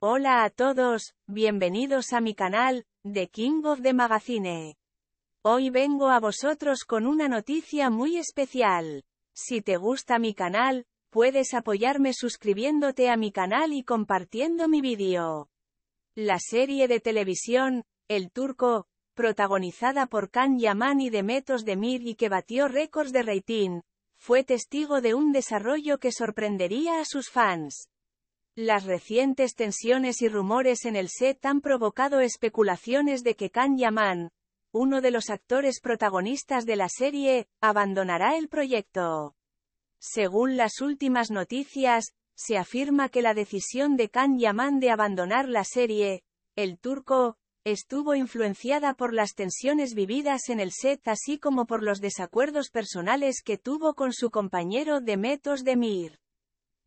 Hola a todos, bienvenidos a mi canal, The King of the Magazine. Hoy vengo a vosotros con una noticia muy especial. Si te gusta mi canal, puedes apoyarme suscribiéndote a mi canal y compartiendo mi vídeo. La serie de televisión, El Turco, protagonizada por Kan Yaman y de Mir y que batió récords de rating, fue testigo de un desarrollo que sorprendería a sus fans. Las recientes tensiones y rumores en el set han provocado especulaciones de que Kan Yaman, uno de los actores protagonistas de la serie, abandonará el proyecto. Según las últimas noticias, se afirma que la decisión de Can Yaman de abandonar la serie, El Turco, estuvo influenciada por las tensiones vividas en el set así como por los desacuerdos personales que tuvo con su compañero Demetos Demir.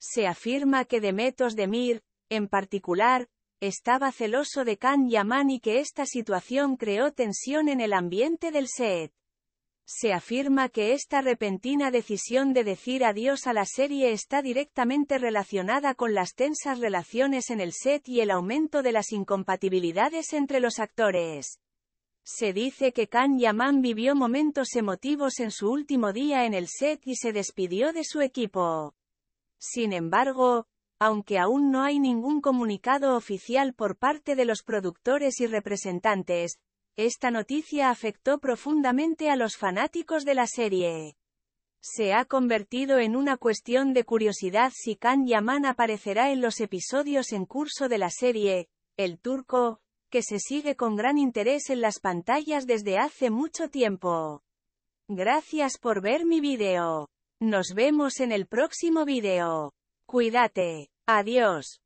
Se afirma que Demetos de Mir, en particular, estaba celoso de Khan Yaman y que esta situación creó tensión en el ambiente del Set. Se afirma que esta repentina decisión de decir adiós a la serie está directamente relacionada con las tensas relaciones en el set y el aumento de las incompatibilidades entre los actores. Se dice que Khan Yaman vivió momentos emotivos en su último día en el set y se despidió de su equipo. Sin embargo, aunque aún no hay ningún comunicado oficial por parte de los productores y representantes, esta noticia afectó profundamente a los fanáticos de la serie. Se ha convertido en una cuestión de curiosidad si Kan Yaman aparecerá en los episodios en curso de la serie, el turco, que se sigue con gran interés en las pantallas desde hace mucho tiempo. Gracias por ver mi video. Nos vemos en el próximo video. Cuídate. Adiós.